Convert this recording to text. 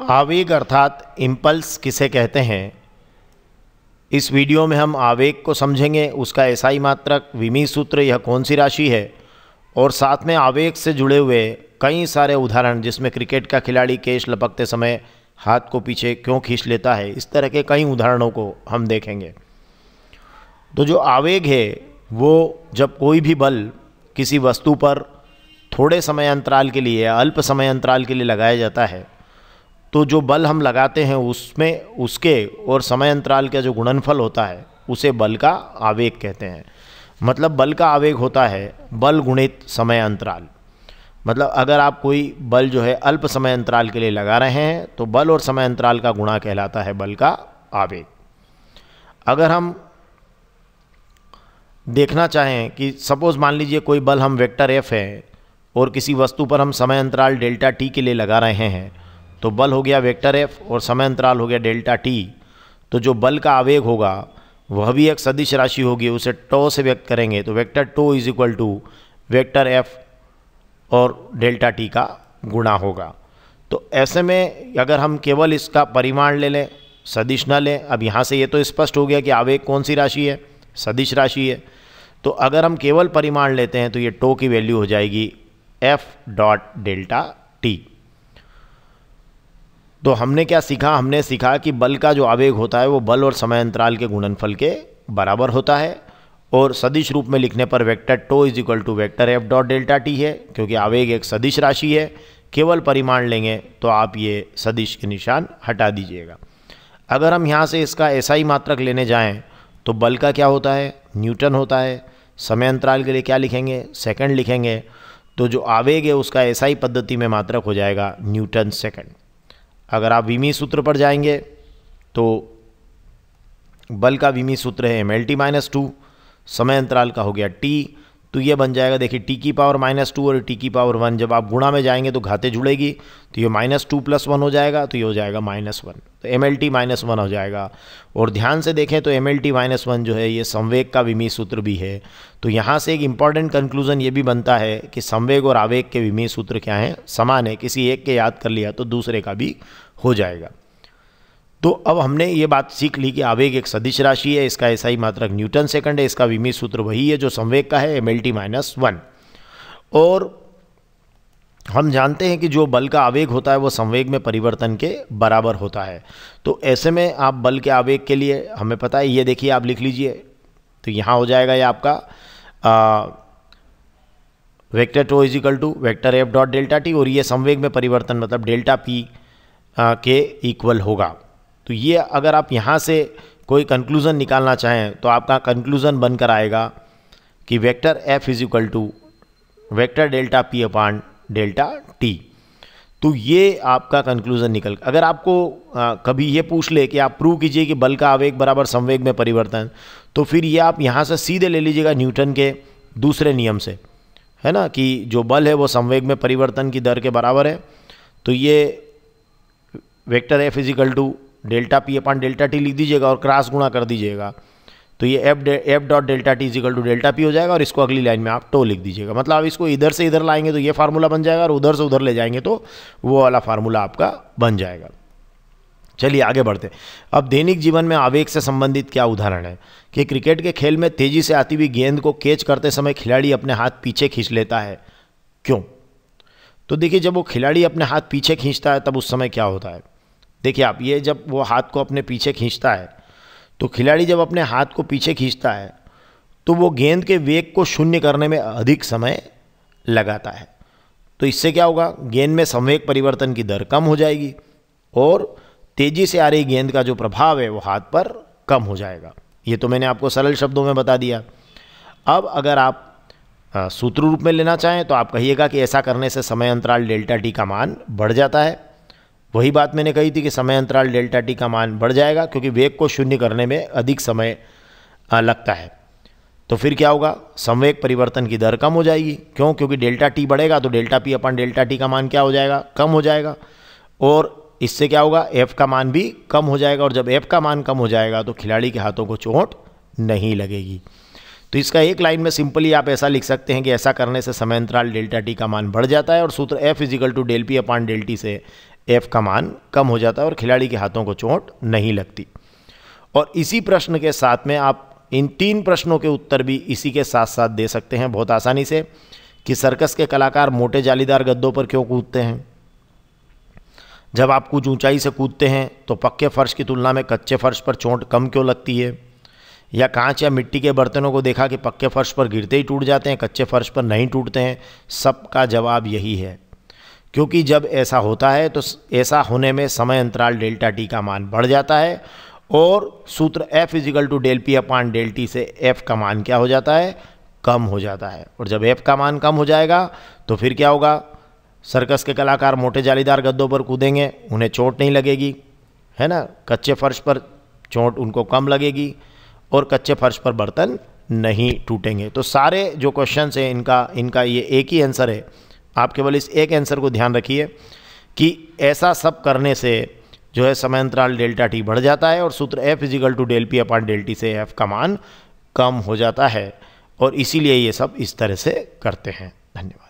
आवेग अर्थात इम्पल्स किसे कहते हैं इस वीडियो में हम आवेग को समझेंगे उसका ही मात्रक विमी सूत्र यह कौन सी राशि है और साथ में आवेग से जुड़े हुए कई सारे उदाहरण जिसमें क्रिकेट का खिलाड़ी केश लपकते समय हाथ को पीछे क्यों खींच लेता है इस तरह के कई उदाहरणों को हम देखेंगे तो जो आवेग है वो जब कोई भी बल किसी वस्तु पर थोड़े समय अंतराल के लिए अल्प समय अंतराल के लिए लगाया जाता है तो जो बल हम लगाते हैं उसमें उसके और समय अंतराल का जो गुणनफल होता है उसे बल का आवेग कहते हैं मतलब बल का आवेग होता है बल गुणित समय अंतराल मतलब अगर आप कोई बल जो है अल्प समय अंतराल के लिए लगा रहे हैं तो बल और समय अंतराल का गुणा कहलाता है बल का आवेग अगर हम देखना चाहें कि सपोज़ मान लीजिए कोई बल हम वेक्टर एफ है और किसी वस्तु पर हम समय अंतराल डेल्टा टी के लिए लगा रहे हैं तो बल हो गया वेक्टर एफ और समय अंतराल हो गया डेल्टा टी तो जो बल का आवेग होगा वह भी एक सदिश राशि होगी उसे टो से व्यक्त करेंगे तो vector tau is equal to vector F और डेल्टा टी का गुणा होगा तो ऐसे में अगर हम केवल इसका परिमाण ले लें सदिश न लें अब यहाँ से ये तो स्पष्ट हो गया कि आवेग कौन सी राशि है सदिश राशि है तो अगर हम केवल परिमाण लेते हैं तो ये टो की वैल्यू हो जाएगी एफ डॉट डेल्टा टी तो हमने क्या सीखा हमने सीखा कि बल का जो आवेग होता है वो बल और समय अंतराल के गुणनफल के बराबर होता है और सदिश रूप में लिखने पर vector tau is equal to vector F dot delta t है क्योंकि आवेग एक सदिश राशि है केवल परिमाण लेंगे तो आप ये सदिश के निशान हटा दीजिएगा अगर हम यहाँ से इसका ऐसा ही मात्रक लेने जाएँ तो बल का क्या होता है न्यूटन होता है समय अंतराल के लिए क्या लिखेंगे सेकंड लिखेंगे तो जो आवेग है उसका ऐसा ही पद्धति में मात्रक हो जाएगा न्यूटन सेकंड अगर आप विमी सूत्र पर जाएंगे तो बल का विमी सूत्र है M L T minus two समय अंतराल का हो गया टी तो ये बन जाएगा देखिए टी की पावर माइनस टू और टी की पावर वन जब आप गुणा में जाएंगे तो घाते जुड़ेगी तो ये माइनस टू प्लस वन हो जाएगा तो ये हो जाएगा माइनस वन तो M L T minus one हो जाएगा और ध्यान से देखें तो M L T minus one जो है ये संवेग का विमीय सूत्र भी है तो यहाँ से एक इम्पॉर्टेंट कंक्लूजन ये भी बनता है कि संवेग और आवेग के विमीय सूत्र क्या हैं समान है किसी एक के याद कर लिया तो दूसरे का भी हो जाएगा तो अब हमने ये बात सीख ली कि आवेग एक सदिश राशि है इसका ऐसा ही मात्रक न्यूटन सेकंड है इसका विमी सूत्र वही है जो संवेग का है M L T minus one और हम जानते हैं कि जो बल का आवेग होता है वो संवेग में परिवर्तन के बराबर होता है तो ऐसे में आप बल के आवेग के लिए हमें पता है ये देखिए आप लिख लीजिए तो यहाँ हो जाएगा ये आपका आ, vector tau is equal to vector F dot delta t और ये संवेग में परिवर्तन मतलब डेल्टा पी के इक्वल होगा तो ये अगर आप यहाँ से कोई कंक्लूज़न निकालना चाहें तो आपका कंक्लूज़न बनकर आएगा कि vector F is equal to vector delta p upon delta t तो ये आपका कंक्लूज़न निकल अगर आपको आ, कभी ये पूछ ले कि आप प्रूव कीजिए कि बल का आवेग बराबर संवेग में परिवर्तन तो फिर ये आप यहाँ से सीधे ले लीजिएगा न्यूटन के दूसरे नियम से है ना कि जो बल है वो संवेग में परिवर्तन की दर के बराबर है तो ये vector F is equal to delta p upon delta t लिख दीजिएगा और क्रॉस गुणा कर दीजिएगा तो ये F F dot delta t is equal to delta p हो जाएगा और इसको अगली लाइन में आप टो लिख दीजिएगा मतलब आप इसको इधर से इधर लाएंगे तो ये फार्मूला बन जाएगा और उधर से उधर ले जाएंगे तो वो वाला फार्मूला आपका बन जाएगा चलिए आगे बढ़ते अब दैनिक जीवन में आवेग से संबंधित क्या उदाहरण है कि क्रिकेट के खेल में तेजी से आती हुई गेंद को कैच करते समय खिलाड़ी अपने हाथ पीछे खींच लेता है क्यों तो देखिए जब वो खिलाड़ी अपने हाथ पीछे खींचता है तब उस समय क्या होता है देखिए आप ये जब वो हाथ को अपने पीछे खींचता है तो खिलाड़ी जब अपने हाथ को पीछे खींचता है तो वो गेंद के वेग को शून्य करने में अधिक समय लगाता है तो इससे क्या होगा गेंद में संवेग परिवर्तन की दर कम हो जाएगी और तेज़ी से आ रही गेंद का जो प्रभाव है वो हाथ पर कम हो जाएगा ये तो मैंने आपको सरल शब्दों में बता दिया अब अगर आप सूत्र रूप में लेना चाहें तो आप कहिएगा कि ऐसा करने से समय अंतराल डेल्टा टी का मान बढ़ जाता है वही बात मैंने कही थी कि समय अंतराल डेल्टा टी का मान बढ़ जाएगा क्योंकि वेग को शून्य करने में अधिक समय लगता है तो फिर क्या होगा संवेग परिवर्तन की दर कम हो जाएगी क्यों क्योंकि डेल्टा टी बढ़ेगा तो delta p upon delta t का मान क्या हो जाएगा कम हो जाएगा और इससे क्या होगा एफ का मान भी कम हो जाएगा और जब एफ का मान कम हो जाएगा तो खिलाड़ी के हाथों को चोट नहीं लगेगी तो इसका एक लाइन में सिंपली आप ऐसा लिख सकते हैं कि ऐसा करने से समय अंतराल डेल्टा टी का मान बढ़ जाता है और सूत्र F is equal to del p upon del t से एफ का मान कम हो जाता है और खिलाड़ी के हाथों को चोट नहीं लगती और इसी प्रश्न के साथ में आप इन तीन प्रश्नों के उत्तर भी इसी के साथ साथ दे सकते हैं बहुत आसानी से कि सर्कस के कलाकार मोटे जालीदार गद्दों पर क्यों कूदते हैं जब आप कुछ ऊंचाई से कूदते हैं तो पक्के फर्श की तुलना में कच्चे फर्श पर चोट कम क्यों लगती है या कांच या मिट्टी के बर्तनों को देखा कि पक्के फर्श पर गिरते ही टूट जाते हैं कच्चे फर्श पर नहीं टूटते हैं सबका जवाब यही है क्योंकि जब ऐसा होता है तो ऐसा होने में समय अंतराल डेल्टा टी का मान बढ़ जाता है और सूत्र F is equal to del p upon del t से एफ का मान क्या हो जाता है कम हो जाता है और जब एफ का मान कम हो जाएगा तो फिर क्या होगा सर्कस के कलाकार मोटे जालीदार गद्दों पर कूदेंगे उन्हें चोट नहीं लगेगी है ना कच्चे फर्श पर चोट उनको कम लगेगी और कच्चे फर्श पर बर्तन नहीं टूटेंगे तो सारे जो क्वेश्चन हैं इनका इनका ये एक ही आंसर है आप केवल इस एक आंसर को ध्यान रखिए कि ऐसा सब करने से जो है समय अंतराल डेल्टा टी बढ़ जाता है और सूत्र F is equal to del p upon del t से एफ का मान कम हो जाता है और इसीलिए ये सब इस तरह से करते हैं धन्यवाद